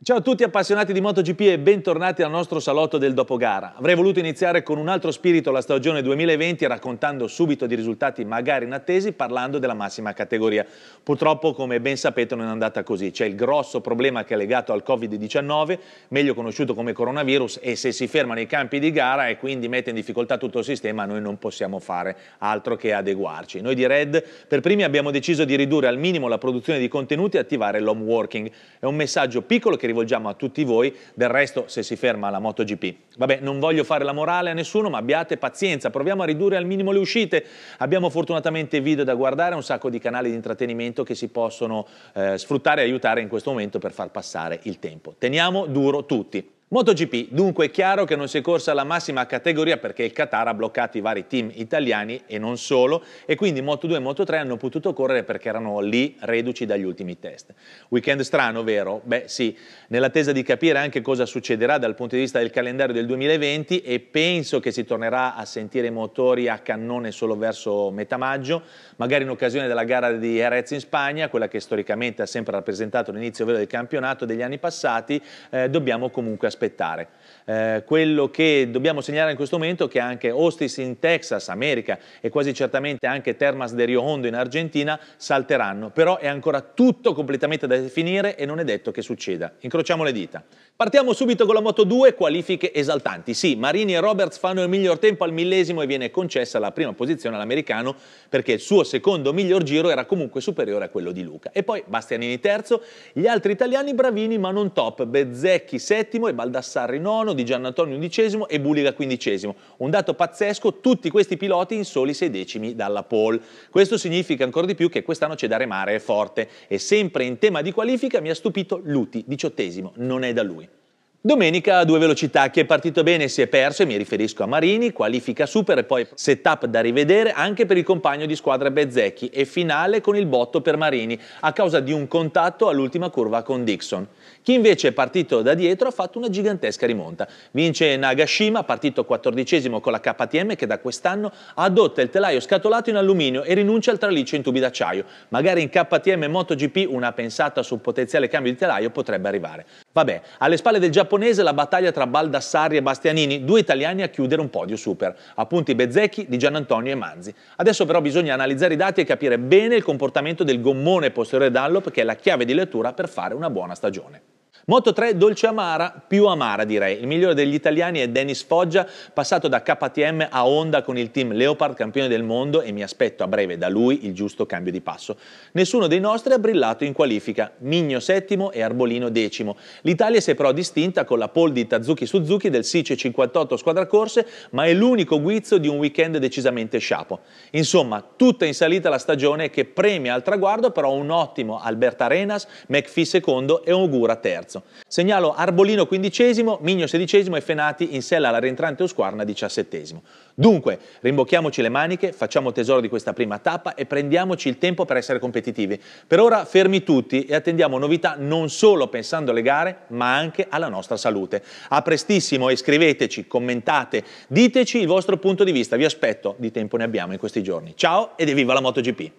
Ciao a tutti appassionati di MotoGP e bentornati al nostro salotto del dopogara. Avrei voluto iniziare con un altro spirito la stagione 2020 raccontando subito di risultati magari inattesi parlando della massima categoria. Purtroppo come ben sapete non è andata così. C'è il grosso problema che è legato al Covid-19, meglio conosciuto come coronavirus e se si fermano i campi di gara e quindi mette in difficoltà tutto il sistema noi non possiamo fare altro che adeguarci. Noi di Red per primi abbiamo deciso di ridurre al minimo la produzione di contenuti e attivare l'home working. È un messaggio piccolo che rivolgiamo a tutti voi, del resto se si ferma la MotoGP. Vabbè, non voglio fare la morale a nessuno, ma abbiate pazienza, proviamo a ridurre al minimo le uscite. Abbiamo fortunatamente video da guardare, un sacco di canali di intrattenimento che si possono eh, sfruttare e aiutare in questo momento per far passare il tempo. Teniamo duro tutti. MotoGP, dunque è chiaro che non si è corsa alla massima categoria perché il Qatar ha bloccato i vari team italiani e non solo e quindi Moto2 e Moto3 hanno potuto correre perché erano lì reduci dagli ultimi test. Weekend strano, vero? Beh sì, nell'attesa di capire anche cosa succederà dal punto di vista del calendario del 2020 e penso che si tornerà a sentire i motori a cannone solo verso metà maggio, magari in occasione della gara di Jerez in Spagna, quella che storicamente ha sempre rappresentato l'inizio vero del campionato degli anni passati, eh, dobbiamo comunque aspettare aspettare. Eh, quello che dobbiamo segnalare in questo momento è che anche Ostis in Texas, America e quasi certamente anche Termas de Rio Hondo in Argentina salteranno, però è ancora tutto completamente da definire e non è detto che succeda. Incrociamo le dita. Partiamo subito con la Moto 2, qualifiche esaltanti. Sì, Marini e Roberts fanno il miglior tempo al millesimo e viene concessa la prima posizione all'americano perché il suo secondo miglior giro era comunque superiore a quello di Luca. E poi Bastianini terzo, gli altri italiani bravini ma non top, Bezzecchi settimo e Baldassini Baldassarri IX, Di Giannantonio XI e Buliga XV. Un dato pazzesco, tutti questi piloti in soli sei decimi dalla pole. Questo significa ancora di più che quest'anno c'è da remare forte e sempre in tema di qualifica mi ha stupito Luti, diciottesimo, non è da lui. Domenica a due velocità, chi è partito bene si è perso e mi riferisco a Marini, qualifica super e poi setup da rivedere anche per il compagno di squadra Bezzecchi e finale con il botto per Marini a causa di un contatto all'ultima curva con Dixon. Chi invece è partito da dietro ha fatto una gigantesca rimonta. Vince Nagashima, partito quattordicesimo con la KTM che da quest'anno adotta il telaio scatolato in alluminio e rinuncia al traliccio in tubi d'acciaio. Magari in KTM MotoGP una pensata sul potenziale cambio di telaio potrebbe arrivare. Vabbè, alle spalle del giapponese la battaglia tra Baldassarri e Bastianini, due italiani a chiudere un podio super. Appunti Bezzecchi di Gianantonio e Manzi. Adesso però bisogna analizzare i dati e capire bene il comportamento del gommone posteriore Dallop, che è la chiave di lettura per fare una buona stagione. Moto 3 dolce amara, più amara direi. Il migliore degli italiani è Dennis Foggia, passato da KTM a Honda con il team Leopard campione del mondo e mi aspetto a breve da lui il giusto cambio di passo. Nessuno dei nostri ha brillato in qualifica, Migno settimo e Arbolino decimo. L'Italia si è però distinta con la pole di Tazuki Suzuki del Sice 58 squadra corse, ma è l'unico guizzo di un weekend decisamente sciapo. Insomma, tutta in salita la stagione che premia al traguardo però un ottimo Albert Arenas, McPhee secondo e Ogura terzo mezzo. Segnalo Arbolino quindicesimo, Migno sedicesimo e Fenati in sella alla rientrante Osquarna diciassettesimo. Dunque, rimbocchiamoci le maniche, facciamo tesoro di questa prima tappa e prendiamoci il tempo per essere competitivi. Per ora fermi tutti e attendiamo novità non solo pensando alle gare, ma anche alla nostra salute. A prestissimo e scriveteci, commentate, diteci il vostro punto di vista. Vi aspetto, di tempo ne abbiamo in questi giorni. Ciao ed evviva la MotoGP!